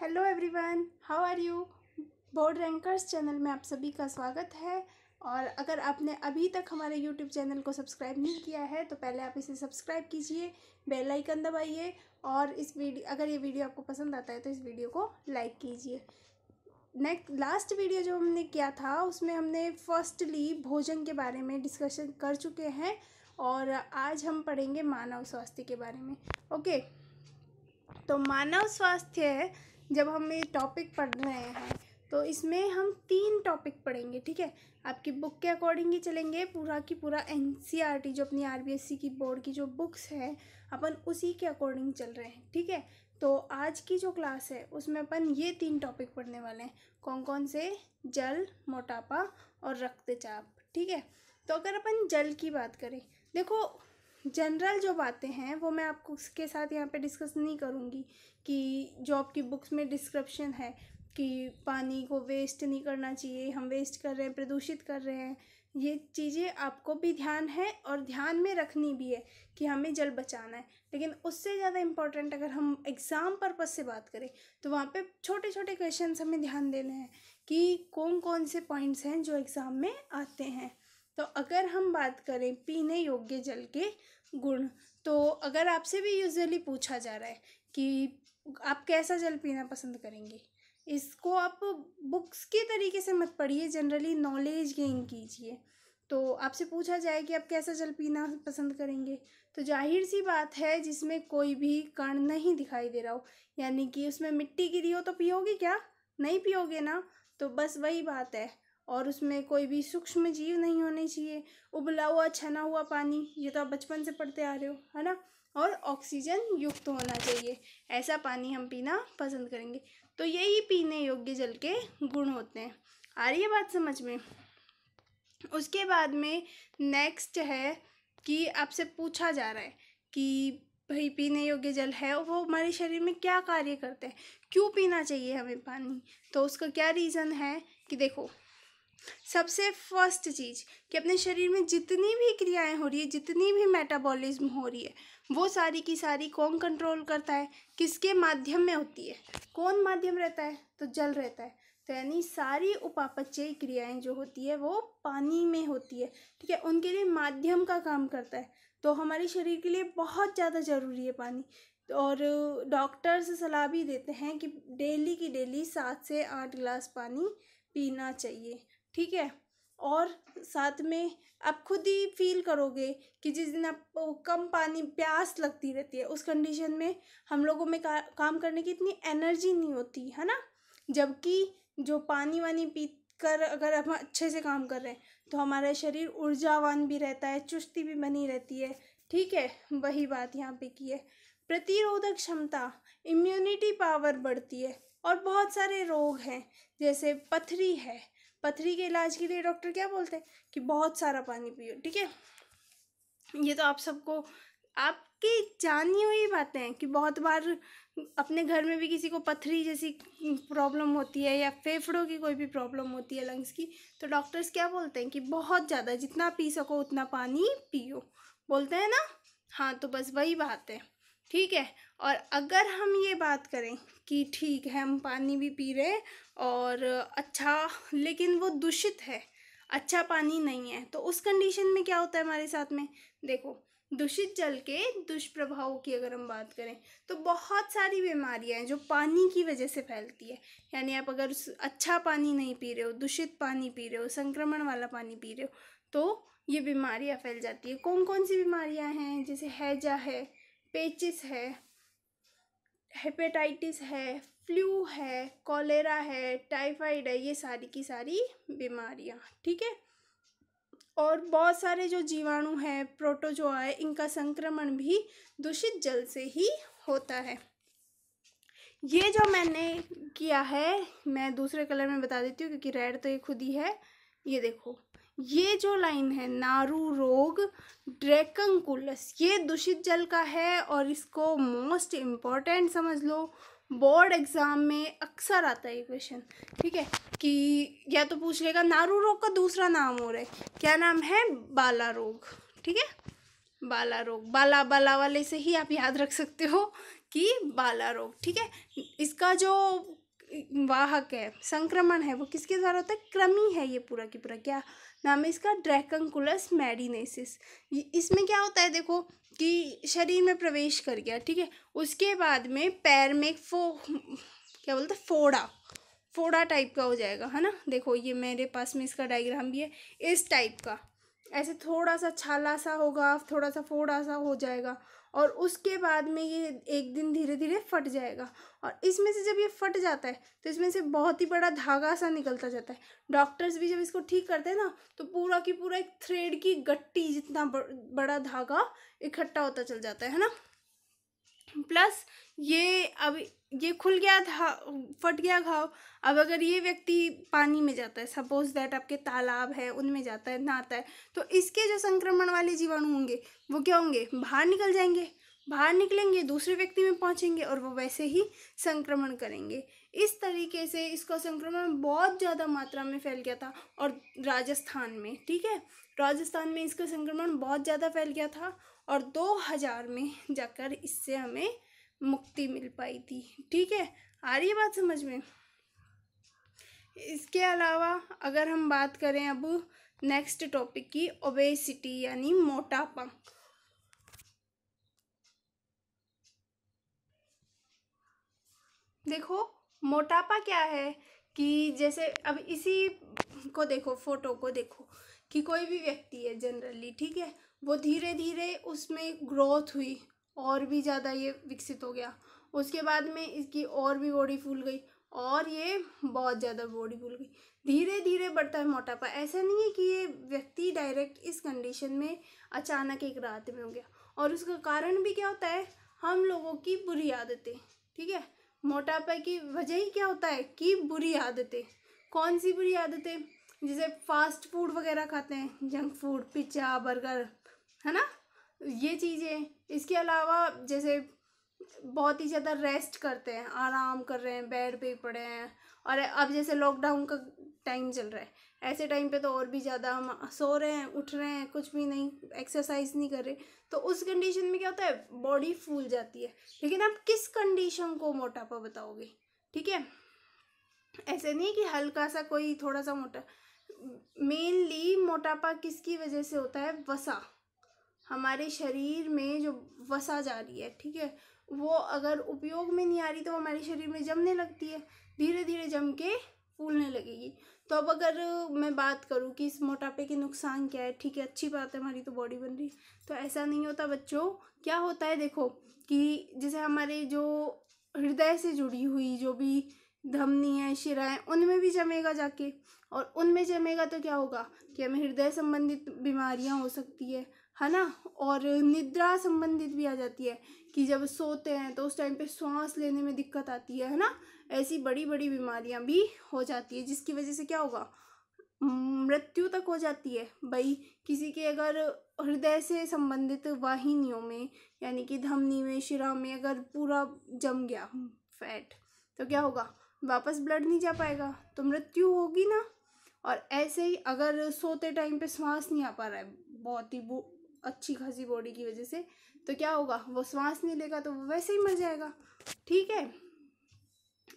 hello everyone how are you board rankers channel में आप सभी का स्वागत है और अगर आपने अभी तक हमारे यूट्यूब चैनल को सब्सक्राइब नहीं किया है तो पहले आप इसे सब्सक्राइब कीजिए बेल आइकन दबाइए और इस वीडियो अगर ये वीडियो आपको पसंद आता है तो इस वीडियो को लाइक कीजिए नेक्स्ट लास्ट वीडियो जो हमने किया था उसमें हमने फर्स्टली भोजन के बारे में डिस्कशन कर चुके हैं और आज हम पढ़ेंगे मानव स्वास्थ्य के बारे में ओके तो मानव स्वास्थ्य जब हम ये टॉपिक पढ़ रहे हैं तो इसमें हम तीन टॉपिक पढ़ेंगे ठीक है आपकी बुक के अकॉर्डिंग ही चलेंगे पूरा की पूरा एन e जो अपनी आर की बोर्ड की जो बुक्स है अपन उसी के अकॉर्डिंग चल रहे हैं ठीक है तो आज की जो क्लास है उसमें अपन ये तीन टॉपिक पढ़ने वाले हैं कौन कौन से जल मोटापा और रक्तचाप ठीक है तो अगर अपन जल की बात करें देखो जनरल जो बातें हैं वो मैं आपको उसके साथ यहाँ पे डिस्कस नहीं करूँगी कि जॉब की बुक्स में डिस्क्रिप्शन है कि पानी को वेस्ट नहीं करना चाहिए हम वेस्ट कर रहे हैं प्रदूषित कर रहे हैं ये चीज़ें आपको भी ध्यान है और ध्यान में रखनी भी है कि हमें जल बचाना है लेकिन उससे ज़्यादा इम्पॉर्टेंट अगर हम एग्ज़ाम पर्पज़ से बात करें तो वहाँ पे छोटे छोटे क्वेश्चन हमें ध्यान देने हैं कि कौन कौन से पॉइंट्स हैं जो एग्ज़ाम में आते हैं तो अगर हम बात करें पीने योग्य जल के गुण तो अगर आपसे भी यूजली पूछा जा रहा है कि आप कैसा जल पीना पसंद करेंगे इसको आप बुक्स के तरीके से मत पढ़िए जनरली नॉलेज गेन कीजिए तो आपसे पूछा जाए कि आप कैसा जल पीना पसंद करेंगे तो जाहिर सी बात है जिसमें कोई भी कण नहीं दिखाई दे रहा हो यानी कि उसमें मिट्टी गिरी हो तो पियोगे क्या नहीं पियोगे ना तो बस वही बात है और उसमें कोई भी सूक्ष्म जीव नहीं होने चाहिए उबला हुआ छना हुआ पानी ये तो आप बचपन से पढ़ते आ रहे हो है ना और ऑक्सीजन युक्त होना चाहिए ऐसा पानी हम पीना पसंद करेंगे तो यही पीने योग्य जल के गुण होते हैं आ रही है बात समझ में उसके बाद में नेक्स्ट है कि आपसे पूछा जा रहा है कि भाई पीने योग्य जल है वो हमारे शरीर में क्या कार्य करते हैं क्यों पीना चाहिए हमें पानी तो उसका क्या रीज़न है कि देखो सबसे फर्स्ट चीज़ कि अपने शरीर में जितनी भी क्रियाएं हो रही है जितनी भी मेटाबॉलिज्म हो रही है वो सारी की सारी कौन कंट्रोल करता है किसके माध्यम में होती है कौन माध्यम रहता है तो जल रहता है तो यानी सारी उपापचय क्रियाएं जो होती है वो पानी में होती है ठीक है उनके लिए माध्यम का काम करता है तो हमारे शरीर के लिए बहुत ज़्यादा ज़रूरी है पानी और डॉक्टर्स सलाह भी देते हैं कि डेली की डेली सात से आठ गिलास पानी पीना चाहिए ठीक है और साथ में आप खुद ही फील करोगे कि जिस दिन आपको कम पानी प्यास लगती रहती है उस कंडीशन में हम लोगों में का, काम करने की इतनी एनर्जी नहीं होती है ना जबकि जो पानी वानी पी कर अगर हम अच्छे से काम कर रहे हैं तो हमारा शरीर ऊर्जावान भी रहता है चुस्ती भी बनी रहती है ठीक है वही बात यहाँ पे की है प्रतिरोधक क्षमता इम्यूनिटी पावर बढ़ती है और बहुत सारे रोग हैं जैसे पथरी है पथरी के इलाज के लिए डॉक्टर क्या बोलते हैं कि बहुत सारा पानी पियो ठीक है ये तो आप सबको आपकी जानी हुई बातें हैं कि बहुत बार अपने घर में भी किसी को पथरी जैसी प्रॉब्लम होती है या फेफड़ों की कोई भी प्रॉब्लम होती है लंग्स की तो डॉक्टर्स क्या बोलते हैं कि बहुत ज़्यादा जितना पी सको उतना पानी पियो बोलते हैं ना हाँ तो बस वही बात है ठीक है और अगर हम ये बात करें कि ठीक है हम पानी भी पी रहे हैं और अच्छा लेकिन वो दूषित है अच्छा पानी नहीं है तो उस कंडीशन में क्या होता है हमारे साथ में देखो दूषित जल के दुष्प्रभावों की अगर हम बात करें तो बहुत सारी बीमारियां हैं जो पानी की वजह से फैलती है यानी आप अगर अच्छा पानी नहीं पी रहे हो दूषित पानी पी रहे हो संक्रमण वाला पानी पी रहे हो तो ये बीमारियां फैल जाती है कौन कौन सी बीमारियां हैं जैसे हैजा है पेचिस है हेपेटाइटिस है फ्लू है कॉलेरा है टाइफाइड है ये सारी की सारी बीमारियाँ ठीक है और बहुत सारे जो जीवाणु हैं प्रोटोजोआ है इनका संक्रमण भी दूषित जल से ही होता है ये जो मैंने किया है मैं दूसरे कलर में बता देती हूँ क्योंकि रेड तो ये खुद ही है ये देखो ये जो लाइन है नारू रोग ड्रैकंकुलस ये दूषित जल का है और इसको मोस्ट इम्पॉर्टेंट समझ लो बोर्ड एग्ज़ाम में अक्सर आता है ये क्वेश्चन ठीक है कि या तो पूछ लेगा नारू रोग का दूसरा नाम हो रहा है क्या नाम है बाला रोग ठीक है बाला रोग बाला बाला वाले से ही आप याद रख सकते हो कि बाला रोग ठीक है इसका जो वाहक है संक्रमण है वो किसके द्वारा होता है क्रमी है ये पूरा की पूरा क्या नाम है इसका ड्रैकंकुलस मेडिनेसिस इसमें क्या होता है देखो कि शरीर में प्रवेश कर गया ठीक है उसके बाद में पैर में एक फो क्या बोलते फोड़ा फोड़ा टाइप का हो जाएगा है ना देखो ये मेरे पास में इसका डायग्राम भी है इस टाइप का ऐसे थोड़ा सा छाला सा होगा थोड़ा सा फोड़ा सा हो जाएगा और उसके बाद में ये एक दिन धीरे धीरे फट जाएगा और इसमें से जब ये फट जाता है तो इसमें से बहुत ही बड़ा धागा सा निकलता जाता है डॉक्टर्स भी जब इसको ठीक करते हैं ना तो पूरा की पूरा एक थ्रेड की गट्टी जितना बड़ा धागा इकट्ठा होता चल जाता है ना प्लस ये अब ये खुल गया था फट गया घाव अब अगर ये व्यक्ति पानी में जाता है सपोज दैट आपके तालाब है उनमें जाता है नहाता है तो इसके जो संक्रमण वाले जीवाणु होंगे वो क्या होंगे बाहर निकल जाएंगे बाहर निकलेंगे दूसरे व्यक्ति में पहुंचेंगे और वो वैसे ही संक्रमण करेंगे इस तरीके से इसका संक्रमण बहुत ज़्यादा मात्रा में फैल गया था और राजस्थान में ठीक है राजस्थान में इसका संक्रमण बहुत ज़्यादा फैल गया था और 2000 में जाकर इससे हमें मुक्ति मिल पाई थी ठीक है आ रही है बात समझ में इसके अलावा अगर हम बात करें अब नेक्स्ट टॉपिक की ओबेसिटी यानी मोटापा देखो मोटापा क्या है कि जैसे अब इसी को देखो फोटो को देखो कि कोई भी व्यक्ति है जनरली ठीक है वो धीरे धीरे उसमें ग्रोथ हुई और भी ज़्यादा ये विकसित हो गया उसके बाद में इसकी और भी बॉडी फूल गई और ये बहुत ज़्यादा बॉडी फूल गई धीरे धीरे बढ़ता है मोटापा ऐसा नहीं है कि ये व्यक्ति डायरेक्ट इस कंडीशन में अचानक एक रात में हो गया और उसका कारण भी क्या होता है हम लोगों की बुरी आदतें ठीक है मोटापा की वजह ही क्या होता है कि बुरी आदतें कौन सी बुरी आदतें जैसे फास्ट फूड वगैरह खाते हैं जंक फूड पिज्जा बर्गर है ना ये चीज़ें इसके अलावा जैसे बहुत ही ज़्यादा रेस्ट करते हैं आराम कर रहे हैं बेड पे पड़े हैं और अब जैसे लॉकडाउन का टाइम चल रहा है ऐसे टाइम पे तो और भी ज़्यादा हम सो रहे हैं उठ रहे हैं कुछ भी नहीं एक्सरसाइज नहीं कर रहे तो उस कंडीशन में क्या होता है बॉडी फूल जाती है लेकिन आप किस कंडीशन को मोटापा बताओगे ठीक है ऐसे नहीं कि हल्का सा कोई थोड़ा सा मोटा मेनली मोटापा किसकी वजह से होता है वसा हमारे शरीर में जो वसा जा रही है ठीक है वो अगर उपयोग में नहीं आ रही तो वो हमारे शरीर में जमने लगती है धीरे धीरे जम के फूलने लगेगी तो अब अगर मैं बात करूँ कि इस मोटापे के नुकसान क्या है ठीक है अच्छी बात है हमारी तो बॉडी बन रही तो ऐसा नहीं होता बच्चों क्या होता है देखो कि जैसे हमारे जो हृदय से जुड़ी हुई जो भी धमनी है शिराएं उनमें भी जमेगा जाके और उनमें जमेगा तो क्या होगा कि हमें हृदय संबंधित बीमारियां हो सकती है है ना और निद्रा संबंधित भी आ जाती है कि जब सोते हैं तो उस टाइम पे सांस लेने में दिक्कत आती है है ना ऐसी बड़ी बड़ी बीमारियां भी हो जाती है जिसकी वजह से क्या होगा मृत्यु तक हो जाती है भाई किसी के अगर हृदय से संबंधित वाहिनियों में यानी कि धमनी में शिरा में अगर पूरा जम गया फैट तो क्या होगा वापस ब्लड नहीं जा पाएगा तो मृत्यु होगी ना और ऐसे ही अगर सोते टाइम पे श्वास नहीं आ पा रहा है बहुत ही अच्छी खासी बॉडी की वजह से तो क्या होगा वो सांस नहीं लेगा तो वो वैसे ही मर जाएगा ठीक है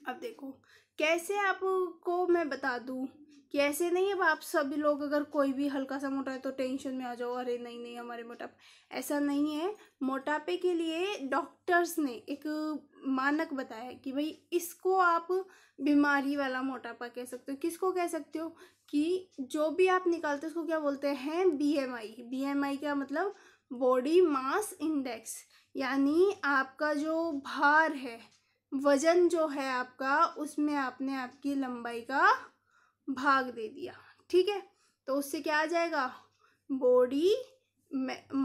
अब देखो कैसे आपको मैं बता दूँ कि ऐसे नहीं अब आप सभी लोग अगर कोई भी हल्का सा मोटा है तो टेंशन में आ जाओ अरे नहीं नहीं हमारे मोटापा ऐसा नहीं है मोटापे के लिए डॉक्टर्स ने एक मानक बताया कि भाई इसको आप बीमारी वाला मोटापा कह सकते हो किसको कह सकते हो कि जो भी आप निकालते हो उसको क्या बोलते हैं बीएमआई बीएमआई का मतलब बॉडी मास इंडेक्स यानी आपका जो भार है वजन जो है आपका उसमें आपने आपकी लंबाई का भाग दे दिया ठीक है तो उससे क्या आ जाएगा बॉडी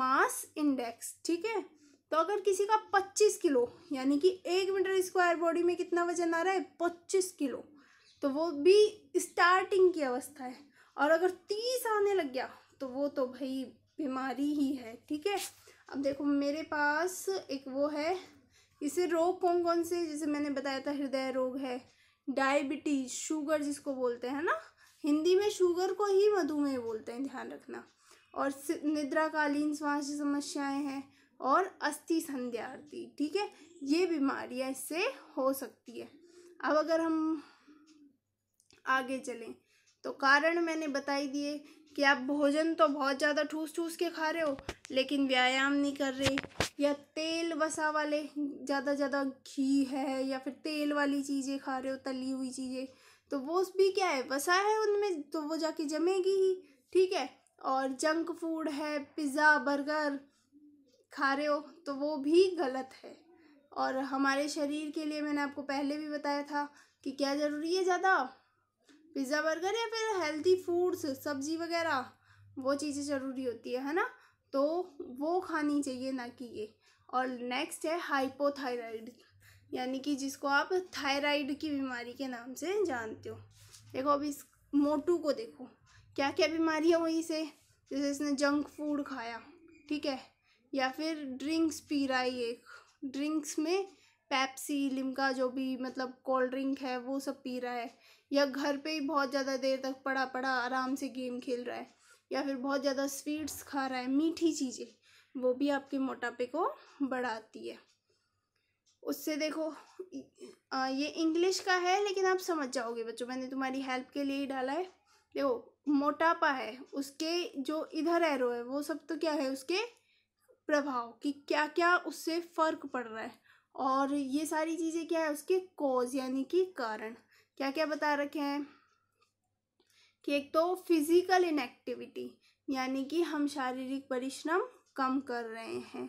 मास इंडेक्स ठीक है तो अगर किसी का पच्चीस किलो यानी कि एक मीटर स्क्वायर बॉडी में कितना वजन आ रहा है पच्चीस किलो तो वो भी स्टार्टिंग की अवस्था है और अगर तीस आने लग गया तो वो तो भाई बीमारी ही है ठीक है अब देखो मेरे पास एक वो है इसे रोग कौन कौन से जैसे मैंने बताया था हृदय रोग है डायबिटीज शुगर जिसको बोलते हैं ना हिंदी में शुगर को ही मधुमेह बोलते हैं ध्यान रखना और निद्राकालीन श्वास समस्याएं हैं और अस्थि संध्या आरती ठीक है ये बीमारियाँ इससे हो सकती है अब अगर हम आगे चलें तो कारण मैंने बताई दिए कि आप भोजन तो बहुत ज़्यादा ठूस ठूस के खा रहे हो लेकिन व्यायाम नहीं कर रहे या तेल वसा वाले ज़्यादा ज़्यादा घी है या फिर तेल वाली चीज़ें खा रहे हो तली हुई चीज़ें तो वो भी क्या है वसा है उनमें तो वो जाके जमेगी ही ठीक है और जंक फूड है पिज़्ज़ा बर्गर खा रहे हो तो वो भी गलत है और हमारे शरीर के लिए मैंने आपको पहले भी बताया था कि क्या ज़रूरी है ज़्यादा पिज़्ज़ा बर्गर या फिर हेल्दी फूड्स सब्जी वगैरह वो चीज़ें ज़रूरी होती है है ना तो वो खानी चाहिए ना कि ये और नेक्स्ट है हाइपोथायराइड यानी कि जिसको आप थायराइड की बीमारी के नाम से जानते हो देखो अब इस मोटू को देखो क्या क्या बीमारियाँ हुई इसे जैसे इसने जंक फूड खाया ठीक है या फिर ड्रिंक्स पी रहा है ये ड्रिंक्स में पैप्सी लिमका जो भी मतलब कोल्ड ड्रिंक है वो सब पी रहा है या घर पे ही बहुत ज़्यादा देर तक पड़ा पड़ा आराम से गेम खेल रहा है या फिर बहुत ज़्यादा स्वीट्स खा रहा है मीठी चीज़ें वो भी आपके मोटापे को बढ़ाती है उससे देखो ये इंग्लिश का है लेकिन आप समझ जाओगे बच्चों मैंने तुम्हारी हेल्प के लिए ही डाला है देखो मोटापा है उसके जो इधर एरो है वो सब तो क्या है उसके प्रभाव कि क्या क्या उससे फ़र्क पड़ रहा है और ये सारी चीज़ें क्या है उसके कॉज यानी कि कारण क्या क्या बता रखे हैं कि एक तो फिज़िकल इनएक्टिविटी यानी कि हम शारीरिक परिश्रम कम कर रहे हैं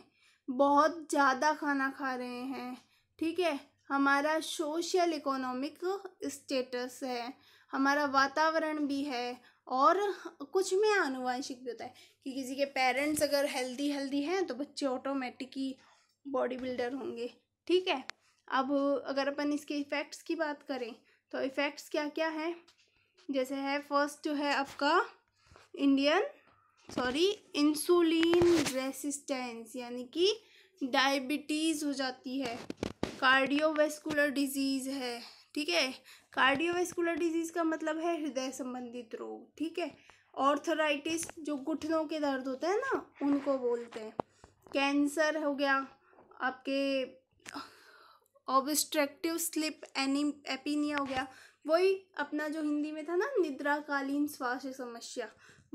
बहुत ज़्यादा खाना खा रहे हैं ठीक है हमारा सोशल इकोनॉमिक स्टेटस है हमारा वातावरण भी है और कुछ में आनुवंशिक भी होता है कि किसी के पेरेंट्स अगर हेल्दी हेल्दी हैं तो बच्चे ऑटोमेटिक ही बॉडी बिल्डर होंगे ठीक है अब अगर अपन इसके इफ़ेक्ट्स की बात करें तो इफ़ेक्ट्स क्या क्या है जैसे है फर्स्ट जो है आपका इंडियन सॉरी इंसुलिन रेसिस्टेंस यानी कि डायबिटीज़ हो जाती है कार्डियोवेस्कुलर डिजीज़ है ठीक है कार्डियोवेस्कुलर डिजीज़ का मतलब है हृदय संबंधित रोग ठीक है ऑर्थराइटिस जो घुटनों के दर्द होते हैं ना उनको बोलते हैं कैंसर हो गया आपके ऑब्स्ट्रक्टिव स्लिप एनी एपिनिया हो गया वही अपना जो हिंदी में था ना निद्राकालीन स्वास्थ्य समस्या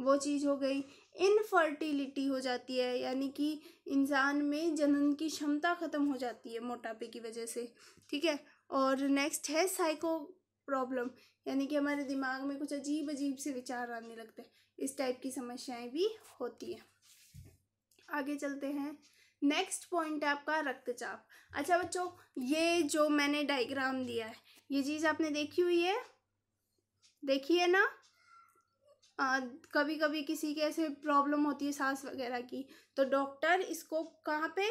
वो चीज़ हो गई इनफर्टिलिटी हो जाती है यानी कि इंसान में जनन की क्षमता ख़त्म हो जाती है मोटापे की वजह से ठीक है और नेक्स्ट है साइको प्रॉब्लम यानी कि हमारे दिमाग में कुछ अजीब अजीब से विचार आने लगते हैं इस टाइप की समस्याएं भी होती है आगे चलते हैं नेक्स्ट पॉइंट है आपका रक्तचाप अच्छा बच्चों ये जो मैंने डायग्राम दिया है ये चीज़ आपने देखी हुई है देखी है ना आ, कभी कभी किसी के ऐसे प्रॉब्लम होती है सांस वगैरह की तो डॉक्टर इसको कहाँ पे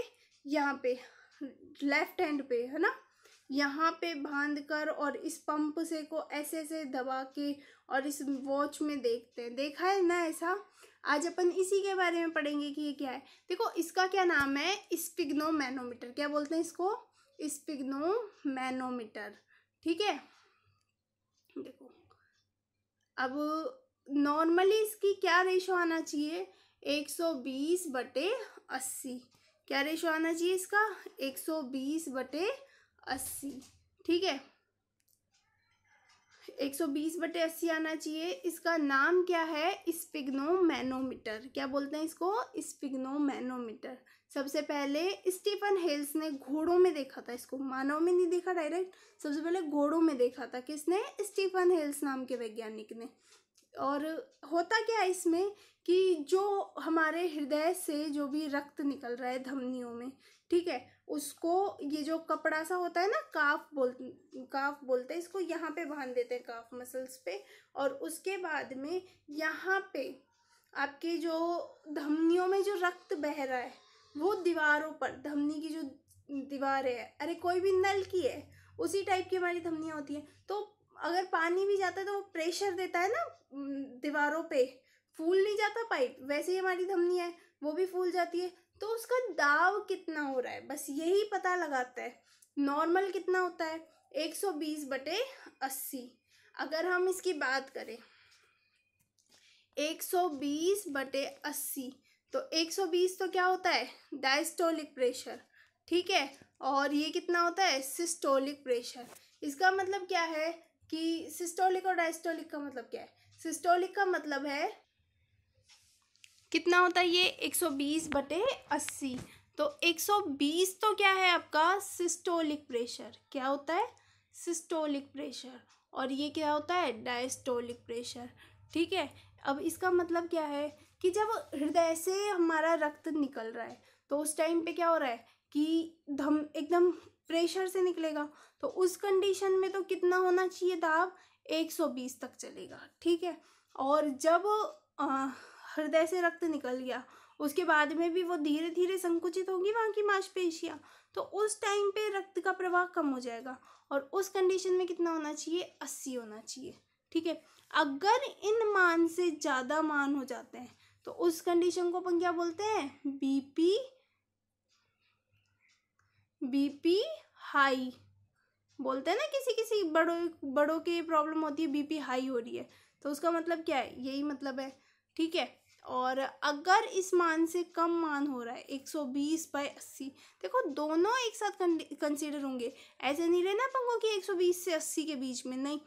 यहाँ पे लेफ्ट हैंड पे है ना यहाँ पे बांध कर और इस पंप से को ऐसे ऐसे दबा के और इस वॉच में देखते हैं देखा है ना ऐसा आज अपन इसी के बारे में पढ़ेंगे कि ये क्या है देखो इसका क्या नाम है मैनोमीटर क्या बोलते हैं इसको मैनोमीटर ठीक है देखो अब नॉर्मली इसकी क्या रेशो आना चाहिए एक सौ बीस बटे अस्सी क्या रेशो आना चाहिए इसका एक सौ बीस बटे अस्सी ठीक है एक सौ बीस बटे अस्सी आना चाहिए इसका नाम क्या है स्पिग्नोमैनोमीटर क्या बोलते हैं इसको स्पिग्नोमैनोमीटर सबसे पहले स्टीफन हेल्स ने घोड़ों में देखा था इसको मानव में नहीं देखा डायरेक्ट सबसे पहले घोड़ों में देखा था किसने स्टीफन हेल्स नाम के वैज्ञानिक ने और होता क्या है इसमें कि जो हमारे हृदय से जो भी रक्त निकल रहा है धमनियों में ठीक है उसको ये जो कपड़ा सा होता है ना काफ बोल काफ बोलते हैं इसको यहाँ पे बांध देते हैं काफ मसल्स पे और उसके बाद में यहाँ पे आपके जो धमनियों में जो रक्त बह रहा है वो दीवारों पर धमनी की जो दीवार है अरे कोई भी नल की है उसी टाइप की हमारी धमनियाँ होती हैं तो अगर पानी भी जाता है तो वो प्रेशर देता है ना दीवारों पे फूल नहीं जाता पाइप वैसे ही हमारी धमनी है वो भी फूल जाती है तो उसका दाव कितना हो रहा है बस यही पता लगाता है नॉर्मल कितना होता है 120 बटे 80 अगर हम इसकी बात करें 120 बटे 80 तो 120 तो क्या होता है डायस्टोलिक प्रेशर ठीक है और ये कितना होता है सिस्टोलिक प्रेशर इसका मतलब क्या है कि सिस्टोलिक और डायस्टोलिक का मतलब क्या है सिस्टोलिक का मतलब है कितना होता है ये 120 बटे 80 तो 120 तो क्या है आपका सिस्टोलिक प्रेशर क्या होता है सिस्टोलिक प्रेशर और ये क्या होता है डायस्टोलिक प्रेशर ठीक है अब इसका मतलब क्या है कि जब हृदय से हमारा रक्त निकल रहा है तो उस टाइम पे क्या हो रहा है कि धम एकदम प्रेशर से निकलेगा तो उस कंडीशन में तो कितना होना चाहिए दाब 120 तक चलेगा ठीक है और जब आ, हृदय से रक्त निकल गया उसके बाद में भी वो धीरे धीरे संकुचित होगी वहाँ की मांसपेशियाँ तो उस टाइम पे रक्त का प्रवाह कम हो जाएगा और उस कंडीशन में कितना होना चाहिए अस्सी होना चाहिए ठीक है अगर इन मान से ज़्यादा मान हो जाते हैं तो उस कंडीशन को अपन क्या बोलते हैं बीपी बीपी हाई बोलते हैं ना किसी किसी बड़ों बड़ों की प्रॉब्लम होती है बीपी हाई हो रही है तो उसका मतलब क्या है यही मतलब है ठीक है और अगर इस मान से कम मान हो रहा है एक सौ बीस बाई अस्सी देखो दोनों एक साथ कंसिडर होंगे ऐसे नहीं लेना पंगो कि एक सौ बीस से अस्सी के बीच में नहीं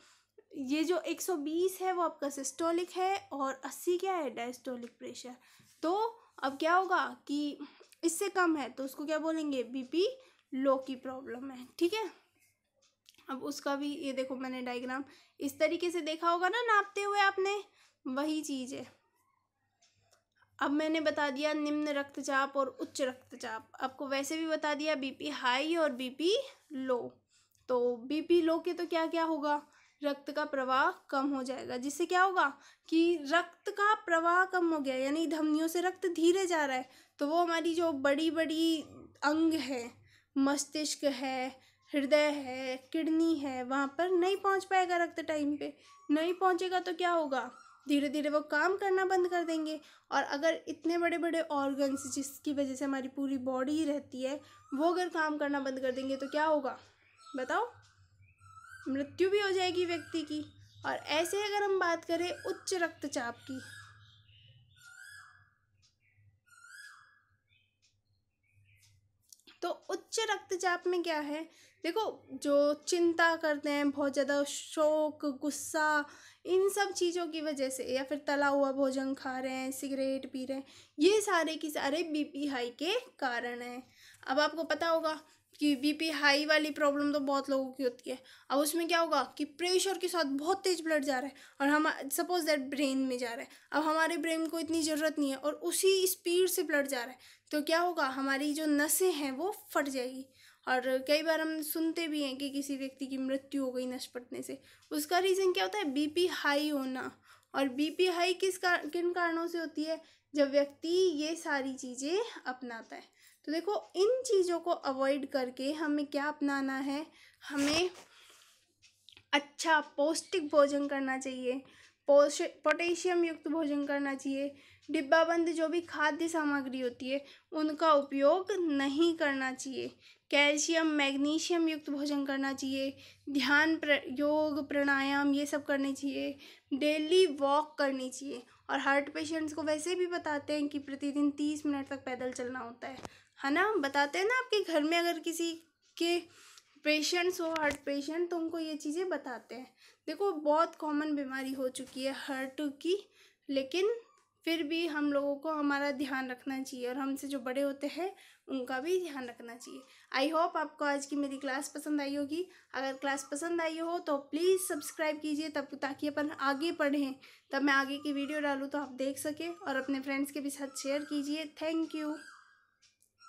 ये जो एक सौ बीस है वो आपका सिस्टोलिक है और अस्सी क्या है डायस्टोलिक प्रेशर तो अब क्या होगा कि इससे कम है तो उसको क्या बोलेंगे बीपी लो की प्रॉब्लम है ठीक है अब उसका भी ये देखो मैंने डायग्राम इस तरीके से देखा होगा ना नापते हुए आपने वही चीज़ है अब मैंने बता दिया निम्न रक्तचाप और उच्च रक्तचाप आपको वैसे भी बता दिया बीपी हाई और बीपी लो तो बीपी लो के तो क्या क्या होगा रक्त का प्रवाह कम हो जाएगा जिससे क्या होगा कि रक्त का प्रवाह कम हो गया यानी धमनियों से रक्त धीरे जा रहा है तो वो हमारी जो बड़ी बड़ी अंग है मस्तिष्क है हृदय है किडनी है वहाँ पर नहीं पहुँच पाएगा रक्त टाइम पे नहीं पहुँचेगा तो क्या होगा धीरे धीरे वो काम करना बंद कर देंगे और अगर इतने बड़े बड़े ऑर्गन्स जिसकी वजह से हमारी पूरी बॉडी रहती है वो अगर काम करना बंद कर देंगे तो क्या होगा बताओ मृत्यु भी हो जाएगी व्यक्ति की और ऐसे अगर हम बात करें उच्च रक्तचाप की तो उच्च रक्तचाप में क्या है देखो जो चिंता करते हैं बहुत ज़्यादा शोक गुस्सा इन सब चीज़ों की वजह से या फिर तला हुआ भोजन खा रहे हैं सिगरेट पी रहे हैं ये सारे के सारे बीपी हाई के कारण हैं अब आपको पता होगा कि बीपी हाई वाली प्रॉब्लम तो बहुत लोगों की होती है अब उसमें क्या होगा कि प्रेशर के साथ बहुत तेज़ ब्लड जा रहा है और हम सपोज दैट ब्रेन में जा रहा है अब हमारे ब्रेन को इतनी ज़रूरत नहीं है और उसी स्पीड से ब्लड जा रहा है तो क्या होगा हमारी जो नसें हैं वो फट जाएगी और कई बार हम सुनते भी हैं कि किसी व्यक्ति की मृत्यु हो गई नस पटने से उसका रीज़न क्या होता है बीपी हाई होना और बीपी हाई किस कार किन कारणों से होती है जब व्यक्ति ये सारी चीज़ें अपनाता है तो देखो इन चीज़ों को अवॉइड करके हमें क्या अपनाना है हमें अच्छा पौष्टिक भोजन करना चाहिए पोटेशियम युक्त भोजन करना चाहिए डिब्बाबंद जो भी खाद्य सामग्री होती है उनका उपयोग नहीं करना चाहिए कैल्शियम मैग्नीशियम युक्त भोजन करना चाहिए ध्यान प्र, योग प्राणायाम ये सब करने चाहिए डेली वॉक करनी चाहिए और हार्ट पेशेंट्स को वैसे भी बताते हैं कि प्रतिदिन तीस मिनट तक पैदल चलना होता है है ना बताते हैं ना आपके घर में अगर किसी के पेशेंट्स हो हार्ट पेशेंट तो उनको ये चीज़ें बताते हैं देखो बहुत कॉमन बीमारी हो चुकी है हार्ट की लेकिन फिर भी हम लोगों को हमारा ध्यान रखना चाहिए और हमसे जो बड़े होते हैं उनका भी ध्यान रखना चाहिए आई होप आपको आज की मेरी क्लास पसंद आई होगी अगर क्लास पसंद आई हो तो प्लीज़ सब्सक्राइब कीजिए तब ताकि अपन आगे पढ़ें तब मैं आगे की वीडियो डालूँ तो आप देख सकें और अपने फ्रेंड्स के भी साथ शेयर कीजिए थैंक यू